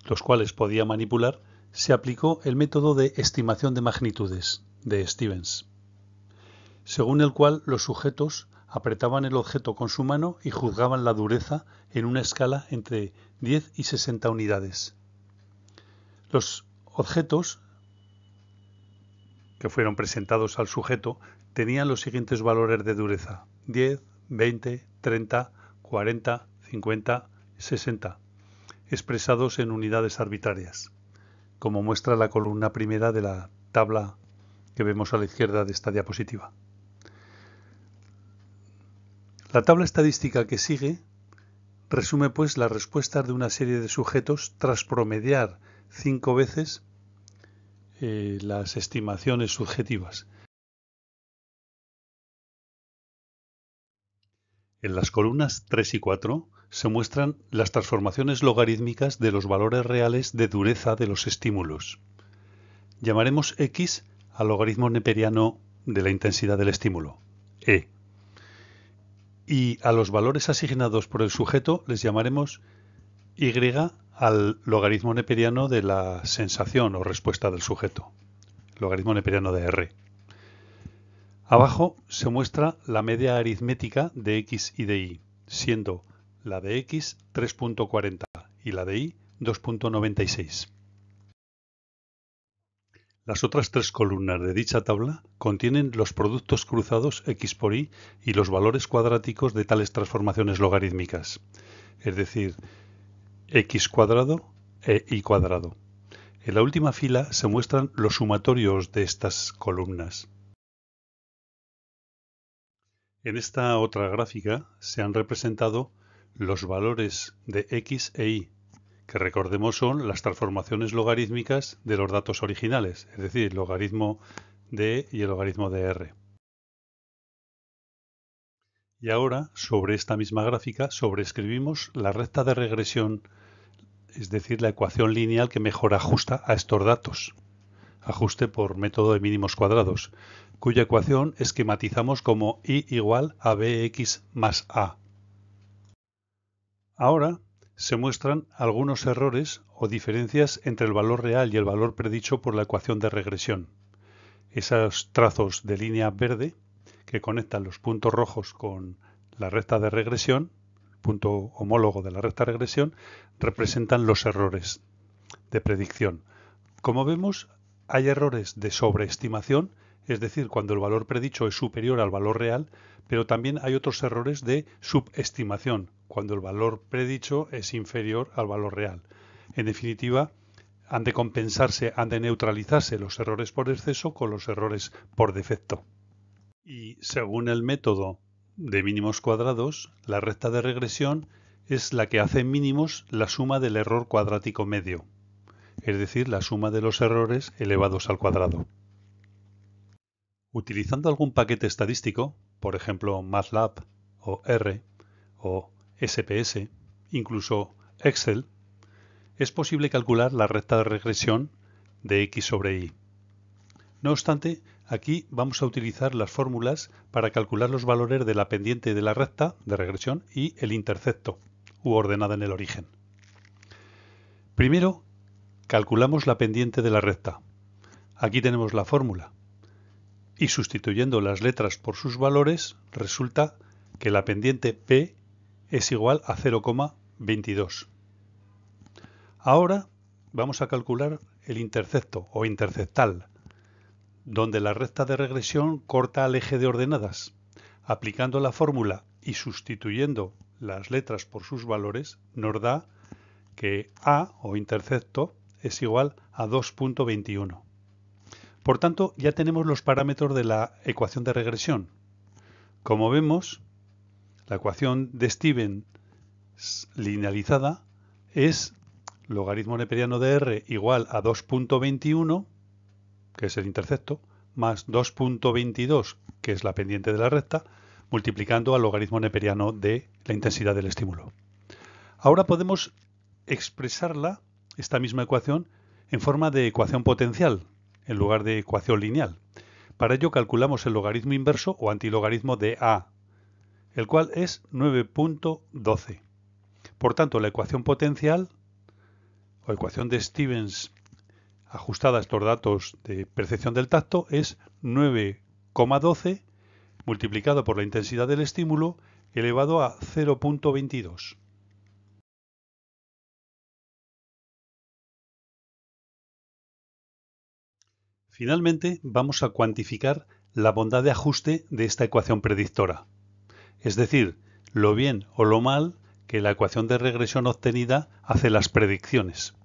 los cuales podía manipular, se aplicó el método de estimación de magnitudes de Stevens, según el cual los sujetos apretaban el objeto con su mano y juzgaban la dureza en una escala entre 10 y 60 unidades. Los objetos que fueron presentados al sujeto tenían los siguientes valores de dureza 10, 20, 30, 40, 50, 60, expresados en unidades arbitrarias, como muestra la columna primera de la tabla que vemos a la izquierda de esta diapositiva. La tabla estadística que sigue resume pues las respuestas de una serie de sujetos tras promediar cinco veces eh, las estimaciones subjetivas. En las columnas 3 y 4 se muestran las transformaciones logarítmicas de los valores reales de dureza de los estímulos. Llamaremos X al logaritmo neperiano de la intensidad del estímulo, E y a los valores asignados por el sujeto les llamaremos y al logaritmo neperiano de la sensación o respuesta del sujeto, logaritmo neperiano de R. Abajo se muestra la media aritmética de x y de y, siendo la de x 3.40 y la de y 2.96. Las otras tres columnas de dicha tabla contienen los productos cruzados x por y y los valores cuadráticos de tales transformaciones logarítmicas, es decir, x cuadrado e y cuadrado. En la última fila se muestran los sumatorios de estas columnas. En esta otra gráfica se han representado los valores de x e y que recordemos son las transformaciones logarítmicas de los datos originales, es decir, el logaritmo de y el logaritmo de r. Y ahora, sobre esta misma gráfica, sobreescribimos la recta de regresión, es decir, la ecuación lineal que mejor ajusta a estos datos, ajuste por método de mínimos cuadrados, cuya ecuación esquematizamos como i igual a bx más a. Ahora se muestran algunos errores o diferencias entre el valor real y el valor predicho por la ecuación de regresión. Esos trazos de línea verde que conectan los puntos rojos con la recta de regresión, punto homólogo de la recta de regresión, representan los errores de predicción. Como vemos, hay errores de sobreestimación es decir, cuando el valor predicho es superior al valor real, pero también hay otros errores de subestimación, cuando el valor predicho es inferior al valor real. En definitiva, han de compensarse, han de neutralizarse los errores por exceso con los errores por defecto. Y según el método de mínimos cuadrados, la recta de regresión es la que hace mínimos la suma del error cuadrático medio, es decir, la suma de los errores elevados al cuadrado. Utilizando algún paquete estadístico, por ejemplo MATLAB o R o SPS, incluso Excel, es posible calcular la recta de regresión de x sobre y. No obstante, aquí vamos a utilizar las fórmulas para calcular los valores de la pendiente de la recta de regresión y el intercepto, u ordenada en el origen. Primero, calculamos la pendiente de la recta. Aquí tenemos la fórmula y sustituyendo las letras por sus valores resulta que la pendiente P es igual a 0,22. Ahora vamos a calcular el intercepto o interceptal, donde la recta de regresión corta al eje de ordenadas. Aplicando la fórmula y sustituyendo las letras por sus valores, nos da que A o intercepto es igual a 2.21. Por tanto, ya tenemos los parámetros de la ecuación de regresión. Como vemos, la ecuación de Steven linealizada es logaritmo neperiano de r igual a 2.21, que es el intercepto, más 2.22, que es la pendiente de la recta, multiplicando al logaritmo neperiano de la intensidad del estímulo. Ahora podemos expresarla, esta misma ecuación, en forma de ecuación potencial, en lugar de ecuación lineal. Para ello calculamos el logaritmo inverso o antilogaritmo de A, el cual es 9.12. Por tanto, la ecuación potencial o ecuación de Stevens ajustada a estos datos de percepción del tacto es 9,12 multiplicado por la intensidad del estímulo elevado a 0.22. Finalmente, vamos a cuantificar la bondad de ajuste de esta ecuación predictora, es decir, lo bien o lo mal que la ecuación de regresión obtenida hace las predicciones.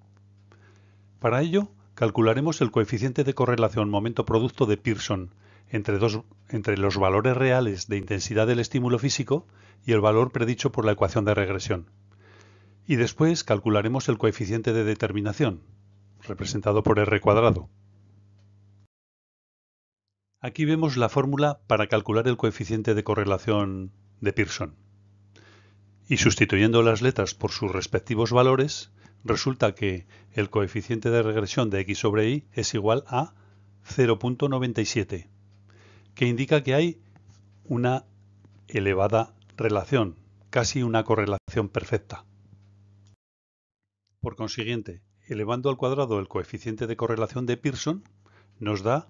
Para ello, calcularemos el coeficiente de correlación momento-producto de Pearson entre, los valores reales de intensidad del estímulo físico y el valor predicho por la ecuación de regresión. Y después calcularemos el coeficiente de determinación, representado por R cuadrado. Aquí vemos la fórmula para calcular el coeficiente de correlación de Pearson. Y sustituyendo las letras por sus respectivos valores, resulta que el coeficiente de regresión de x sobre y es igual a 0.97, que indica que hay una elevada relación, casi una correlación perfecta. Por consiguiente, elevando al cuadrado el coeficiente de correlación de Pearson, nos da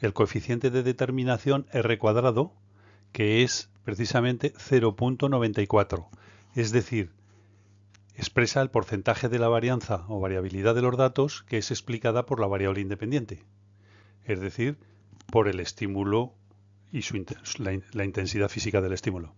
el coeficiente de determinación R cuadrado, que es precisamente 0.94. Es decir, expresa el porcentaje de la varianza o variabilidad de los datos que es explicada por la variable independiente, es decir, por el estímulo y su, la intensidad física del estímulo.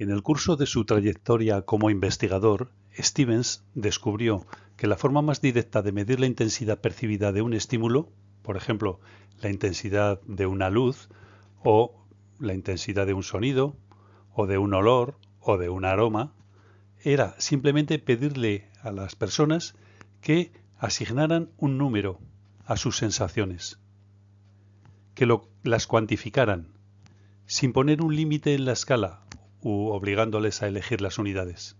En el curso de su trayectoria como investigador, Stevens descubrió que la forma más directa de medir la intensidad percibida de un estímulo, por ejemplo, la intensidad de una luz, o la intensidad de un sonido, o de un olor, o de un aroma, era simplemente pedirle a las personas que asignaran un número a sus sensaciones, que las cuantificaran, sin poner un límite en la escala, obligándoles a elegir las unidades.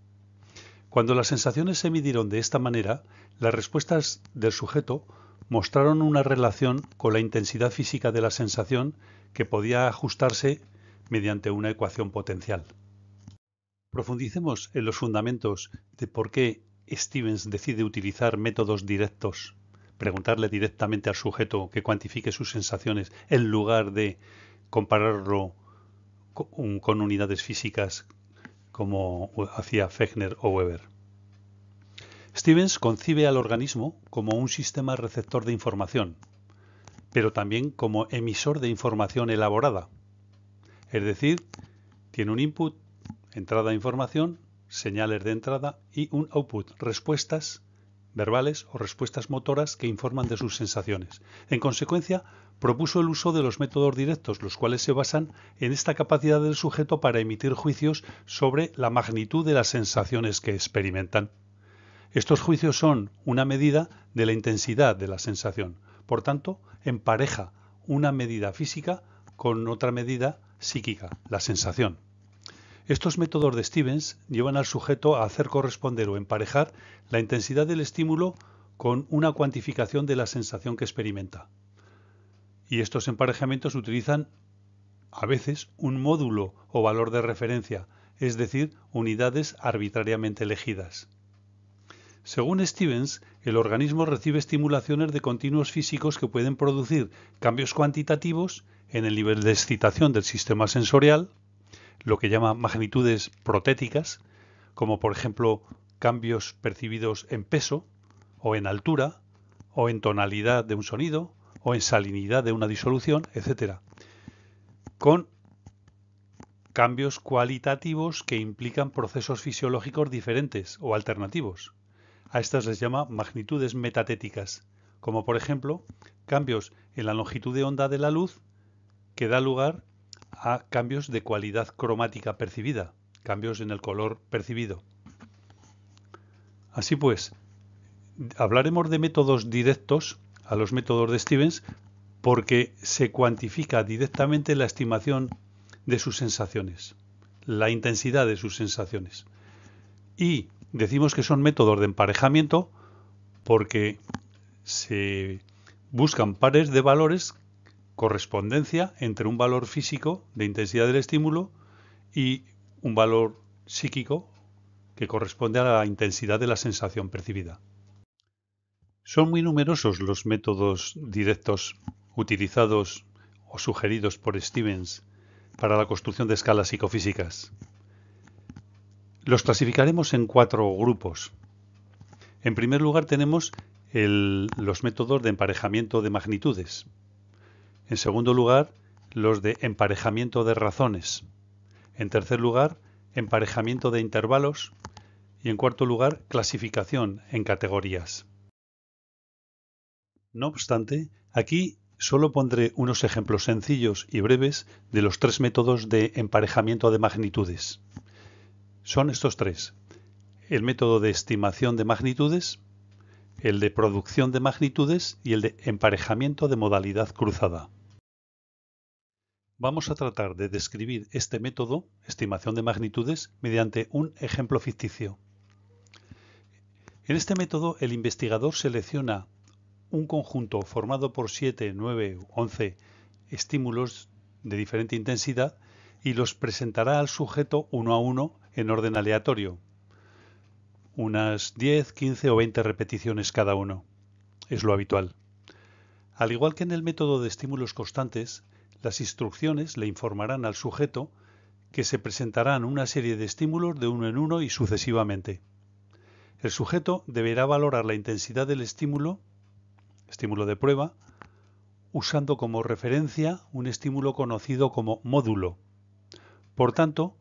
Cuando las sensaciones se midieron de esta manera, las respuestas del sujeto mostraron una relación con la intensidad física de la sensación que podía ajustarse mediante una ecuación potencial. Profundicemos en los fundamentos de por qué Stevens decide utilizar métodos directos, preguntarle directamente al sujeto que cuantifique sus sensaciones en lugar de compararlo con, unidades físicas como hacía Fechner o Weber. Stevens concibe al organismo como un sistema receptor de información, pero también como emisor de información elaborada. Es decir, tiene un input, entrada de información, señales de entrada y un output, respuestas verbales o respuestas motoras que informan de sus sensaciones. En consecuencia, propuso el uso de los métodos directos, los cuales se basan en esta capacidad del sujeto para emitir juicios sobre la magnitud de las sensaciones que experimentan. Estos juicios son una medida de la intensidad de la sensación, por tanto, empareja una medida física con otra medida psíquica, la sensación. Estos métodos de Stevens llevan al sujeto a hacer corresponder o emparejar la intensidad del estímulo con una cuantificación de la sensación que experimenta y estos emparejamientos utilizan a veces un módulo o valor de referencia, es decir, unidades arbitrariamente elegidas. Según Stevens, el organismo recibe estimulaciones de continuos físicos que pueden producir cambios cuantitativos en el nivel de excitación del sistema sensorial, lo que llama magnitudes protéticas, como por ejemplo cambios percibidos en peso, o en altura, o en tonalidad de un sonido, o en salinidad de una disolución, etc. Con cambios cualitativos que implican procesos fisiológicos diferentes o alternativos. A estas les llama magnitudes metatéticas, como por ejemplo cambios en la longitud de onda de la luz que da lugar a cambios de cualidad cromática percibida, cambios en el color percibido. Así pues, hablaremos de métodos directos a los métodos de Stevens porque se cuantifica directamente la estimación de sus sensaciones, la intensidad de sus sensaciones. Y decimos que son métodos de emparejamiento porque se buscan pares de valores, correspondencia entre un valor físico de intensidad del estímulo y un valor psíquico que corresponde a la intensidad de la sensación percibida. Son muy numerosos los métodos directos utilizados o sugeridos por Stevens para la construcción de escalas psicofísicas. Los clasificaremos en cuatro grupos. En primer lugar tenemos los métodos de emparejamiento de magnitudes. En segundo lugar, los de emparejamiento de razones. En tercer lugar, emparejamiento de intervalos. Y en cuarto lugar, clasificación en categorías. No obstante, aquí solo pondré unos ejemplos sencillos y breves de los tres métodos de emparejamiento de magnitudes. Son estos tres. El método de estimación de magnitudes, el de producción de magnitudes y el de emparejamiento de modalidad cruzada. Vamos a tratar de describir este método, estimación de magnitudes, mediante un ejemplo ficticio. En este método el investigador selecciona un conjunto formado por 7, 9, 11 estímulos de diferente intensidad y los presentará al sujeto uno a uno en orden aleatorio, unas 10, 15 o 20 repeticiones cada uno. Es lo habitual. Al igual que en el método de estímulos constantes, las instrucciones le informarán al sujeto que se presentarán una serie de estímulos de uno en uno y sucesivamente. El sujeto deberá valorar la intensidad del estímulo estímulo de prueba, usando como referencia un estímulo conocido como módulo. Por tanto,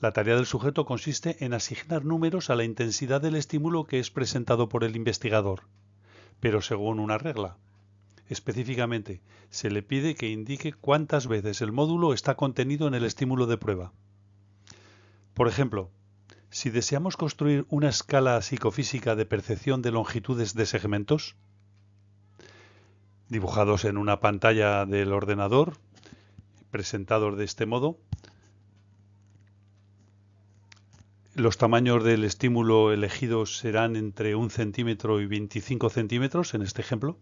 la tarea del sujeto consiste en asignar números a la intensidad del estímulo que es presentado por el investigador, pero según una regla. Específicamente, se le pide que indique cuántas veces el módulo está contenido en el estímulo de prueba. Por ejemplo, si deseamos construir una escala psicofísica de percepción de longitudes de segmentos, dibujados en una pantalla del ordenador, presentados de este modo. Los tamaños del estímulo elegidos serán entre 1 centímetro y 25 centímetros en este ejemplo.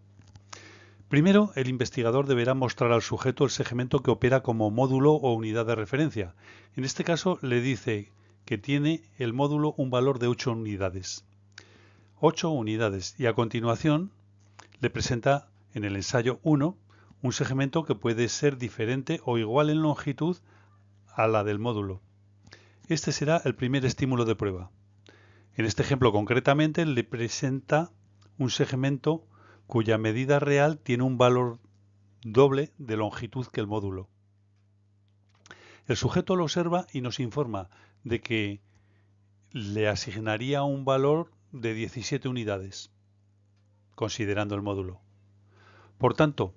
Primero, el investigador deberá mostrar al sujeto el segmento que opera como módulo o unidad de referencia. En este caso, le dice que tiene el módulo un valor de 8 unidades. 8 unidades y a continuación le presenta en el ensayo 1 un segmento que puede ser diferente o igual en longitud a la del módulo. Este será el primer estímulo de prueba. En este ejemplo concretamente le presenta un segmento cuya medida real tiene un valor doble de longitud que el módulo. El sujeto lo observa y nos informa de que le asignaría un valor de 17 unidades, considerando el módulo. Por tanto,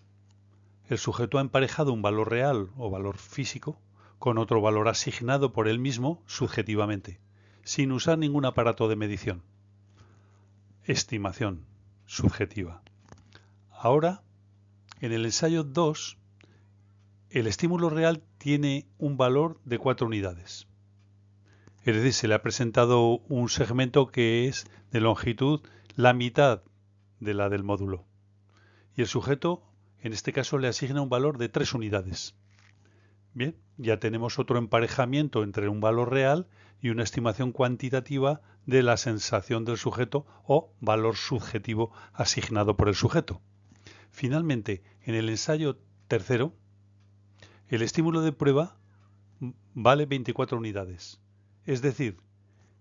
el sujeto ha emparejado un valor real o valor físico con otro valor asignado por él mismo subjetivamente, sin usar ningún aparato de medición. Estimación subjetiva. Ahora, en el ensayo 2, el estímulo real tiene un valor de 4 unidades. Es decir, se le ha presentado un segmento que es de longitud la mitad de la del módulo y el sujeto, en este caso, le asigna un valor de tres unidades. Bien, ya tenemos otro emparejamiento entre un valor real y una estimación cuantitativa de la sensación del sujeto o valor subjetivo asignado por el sujeto. Finalmente, en el ensayo tercero, el estímulo de prueba vale 24 unidades. Es decir,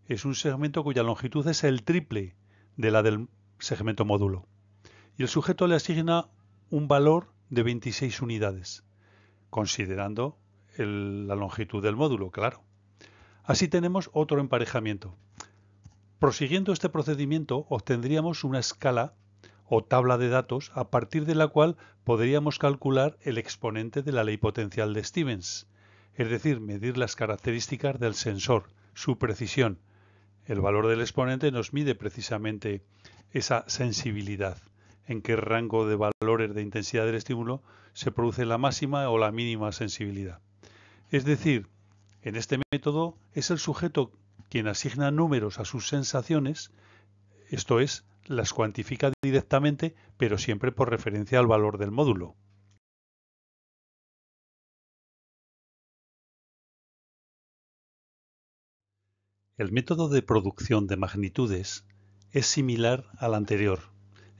es un segmento cuya longitud es el triple de la del segmento módulo y el sujeto le asigna un valor de 26 unidades, considerando la longitud del módulo, claro. Así tenemos otro emparejamiento. Prosiguiendo este procedimiento, obtendríamos una escala o tabla de datos a partir de la cual podríamos calcular el exponente de la ley potencial de Stevens, es decir, medir las características del sensor, su precisión. El valor del exponente nos mide precisamente esa sensibilidad en qué rango de valores de intensidad del estímulo se produce la máxima o la mínima sensibilidad. Es decir, en este método es el sujeto quien asigna números a sus sensaciones, esto es, las cuantifica directamente, pero siempre por referencia al valor del módulo. El método de producción de magnitudes es similar al anterior,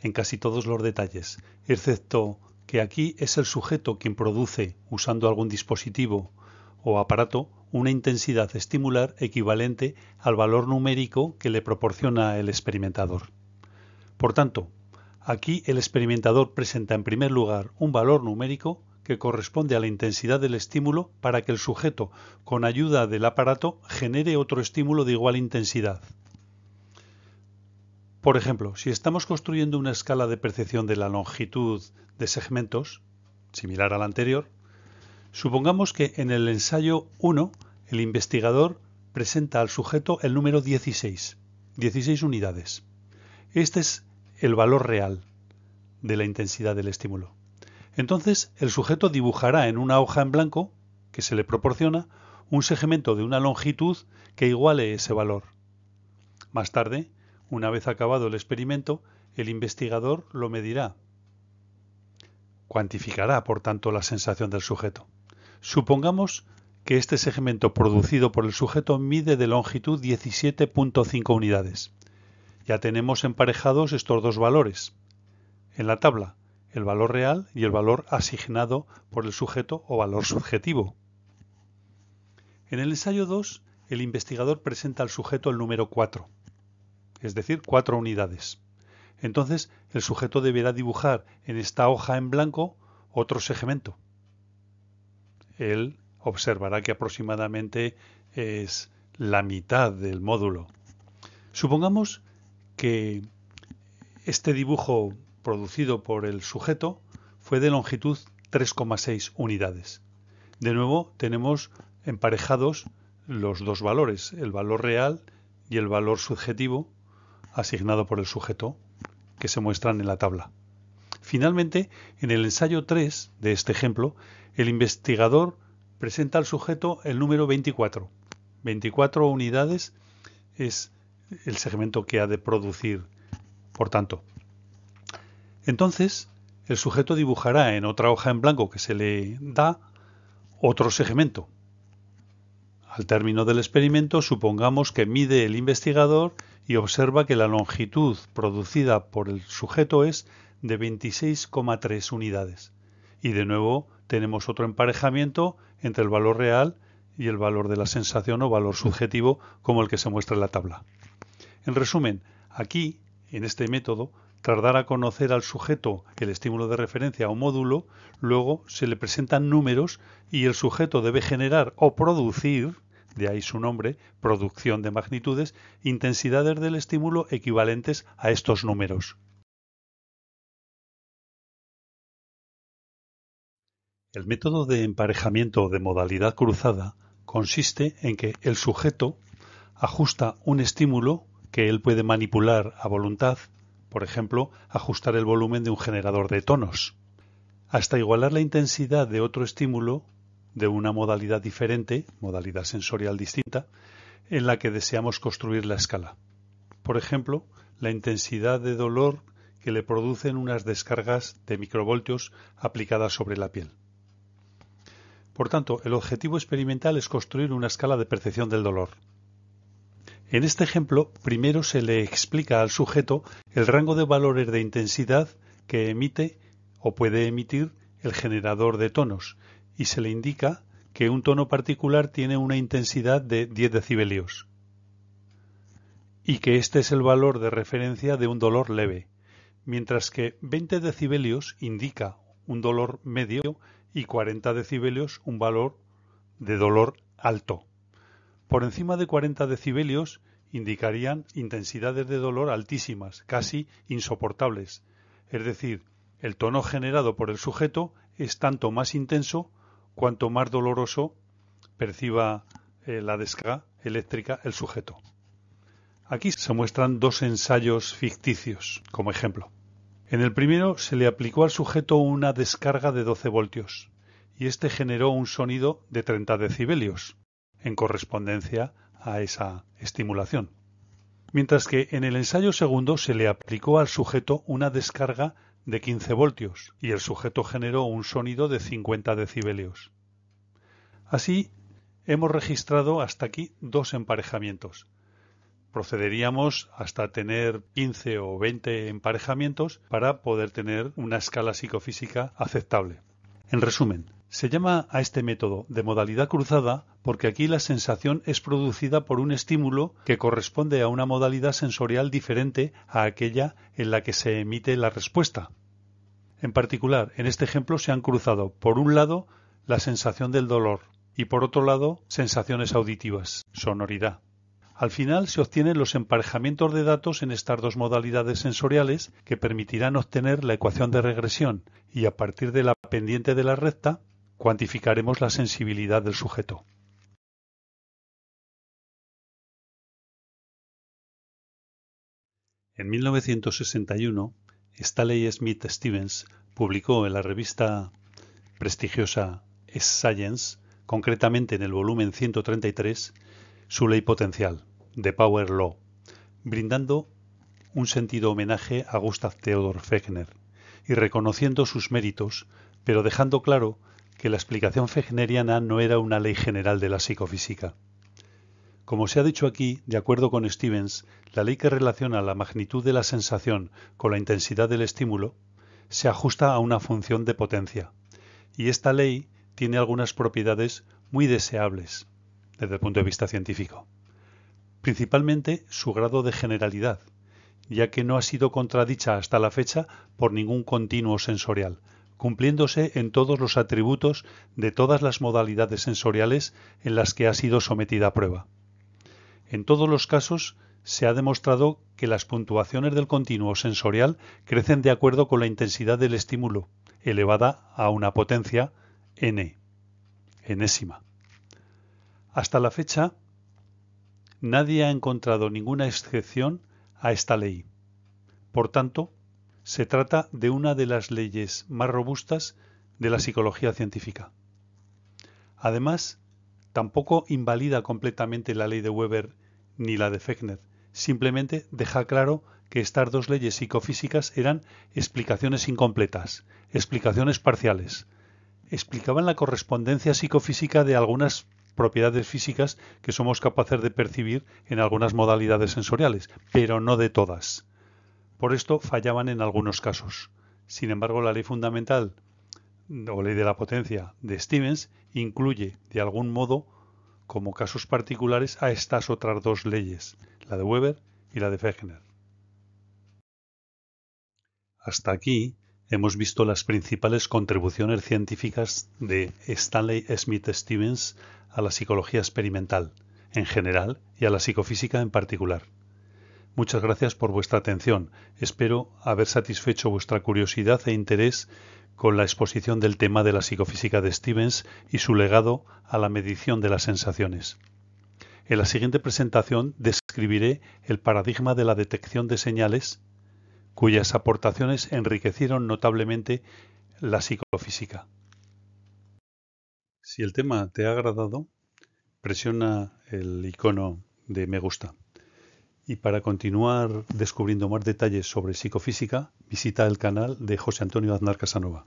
en casi todos los detalles, excepto que aquí es el sujeto quien produce, usando algún dispositivo o aparato, una intensidad estimular equivalente al valor numérico que le proporciona el experimentador. Por tanto, aquí el experimentador presenta en primer lugar un valor numérico que corresponde a la intensidad del estímulo para que el sujeto, con ayuda del aparato, genere otro estímulo de igual intensidad. Por ejemplo, si estamos construyendo una escala de percepción de la longitud de segmentos, similar a la anterior, supongamos que en el ensayo 1 el investigador presenta al sujeto el número 16, 16 unidades. Este es el valor real de la intensidad del estímulo. Entonces, el sujeto dibujará en una hoja en blanco que se le proporciona un segmento de una longitud que iguale ese valor. Más tarde, una vez acabado el experimento, el investigador lo medirá. Cuantificará, por tanto, la sensación del sujeto. Supongamos que este segmento producido por el sujeto mide de longitud 17.5 unidades. Ya tenemos emparejados estos dos valores. En la tabla, el valor real y el valor asignado por el sujeto o valor subjetivo. En el ensayo 2, el investigador presenta al sujeto el número 4 es decir, cuatro unidades. Entonces, el sujeto deberá dibujar en esta hoja en blanco otro segmento. Él observará que aproximadamente es la mitad del módulo. Supongamos que este dibujo producido por el sujeto fue de longitud 3,6 unidades. De nuevo tenemos emparejados los dos valores, el valor real y el valor subjetivo, asignado por el sujeto que se muestran en la tabla. Finalmente, en el ensayo 3 de este ejemplo, el investigador presenta al sujeto el número 24. 24 unidades es el segmento que ha de producir, por tanto. Entonces, el sujeto dibujará en otra hoja en blanco que se le da otro segmento. Al término del experimento, supongamos que mide el investigador y observa que la longitud producida por el sujeto es de 26,3 unidades. Y de nuevo tenemos otro emparejamiento entre el valor real y el valor de la sensación o valor subjetivo como el que se muestra en la tabla. En resumen, aquí, en este método, tras dar a conocer al sujeto el estímulo de referencia o módulo, luego se le presentan números y el sujeto debe generar o producir de ahí su nombre, producción de magnitudes, intensidades del estímulo equivalentes a estos números. El método de emparejamiento de modalidad cruzada consiste en que el sujeto ajusta un estímulo que él puede manipular a voluntad, por ejemplo, ajustar el volumen de un generador de tonos, hasta igualar la intensidad de otro estímulo de una modalidad diferente, modalidad sensorial distinta, en la que deseamos construir la escala. Por ejemplo, la intensidad de dolor que le producen unas descargas de microvoltios aplicadas sobre la piel. Por tanto, el objetivo experimental es construir una escala de percepción del dolor. En este ejemplo, primero se le explica al sujeto el rango de valores de intensidad que emite o puede emitir el generador de tonos y se le indica que un tono particular tiene una intensidad de 10 decibelios y que este es el valor de referencia de un dolor leve, mientras que 20 decibelios indica un dolor medio y 40 decibelios un valor de dolor alto. Por encima de 40 decibelios indicarían intensidades de dolor altísimas, casi insoportables. Es decir, el tono generado por el sujeto es tanto más intenso cuanto más doloroso perciba eh, la descarga eléctrica el sujeto. Aquí se muestran dos ensayos ficticios como ejemplo. En el primero se le aplicó al sujeto una descarga de 12 voltios y este generó un sonido de 30 decibelios en correspondencia a esa estimulación. Mientras que en el ensayo segundo se le aplicó al sujeto una descarga de 15 voltios y el sujeto generó un sonido de 50 decibelios. Así, hemos registrado hasta aquí dos emparejamientos. Procederíamos hasta tener 15 o 20 emparejamientos para poder tener una escala psicofísica aceptable. En resumen, se llama a este método de modalidad cruzada porque aquí la sensación es producida por un estímulo que corresponde a una modalidad sensorial diferente a aquella en la que se emite la respuesta. En particular, en este ejemplo se han cruzado, por un lado, la sensación del dolor y por otro lado, sensaciones auditivas, sonoridad. Al final se obtienen los emparejamientos de datos en estas dos modalidades sensoriales que permitirán obtener la ecuación de regresión y a partir de la pendiente de la recta cuantificaremos la sensibilidad del sujeto. En 1961, Stanley Smith Stevens publicó en la revista prestigiosa Science, concretamente en el volumen 133, su ley potencial, The Power Law, brindando un sentido homenaje a Gustav Theodor Fechner y reconociendo sus méritos, pero dejando claro que la explicación fechneriana no era una ley general de la psicofísica. Como se ha dicho aquí, de acuerdo con Stevens, la ley que relaciona la magnitud de la sensación con la intensidad del estímulo se ajusta a una función de potencia, y esta ley tiene algunas propiedades muy deseables desde el punto de vista científico, principalmente su grado de generalidad, ya que no ha sido contradicha hasta la fecha por ningún continuo sensorial, cumpliéndose en todos los atributos de todas las modalidades sensoriales en las que ha sido sometida a prueba. En todos los casos, se ha demostrado que las puntuaciones del continuo sensorial crecen de acuerdo con la intensidad del estímulo, elevada a una potencia n, enésima. Hasta la fecha, nadie ha encontrado ninguna excepción a esta ley. Por tanto, se trata de una de las leyes más robustas de la psicología científica. Además, tampoco invalida completamente la ley de Weber ni la de Fechner, simplemente deja claro que estas dos leyes psicofísicas eran explicaciones incompletas, explicaciones parciales. Explicaban la correspondencia psicofísica de algunas propiedades físicas que somos capaces de percibir en algunas modalidades sensoriales, pero no de todas. Por esto fallaban en algunos casos. Sin embargo, la ley fundamental o ley de la potencia de Stevens incluye, de algún modo, como casos particulares a estas otras dos leyes, la de Weber y la de Fechner. Hasta aquí hemos visto las principales contribuciones científicas de Stanley Smith Stevens a la psicología experimental en general y a la psicofísica en particular. Muchas gracias por vuestra atención. Espero haber satisfecho vuestra curiosidad e interés con la exposición del tema de la psicofísica de Stevens y su legado a la medición de las sensaciones. En la siguiente presentación describiré el paradigma de la detección de señales, cuyas aportaciones enriquecieron notablemente la psicofísica. Si el tema te ha agradado, presiona el icono de me gusta. Y para continuar descubriendo más detalles sobre psicofísica, visita el canal de José Antonio Aznar Casanova.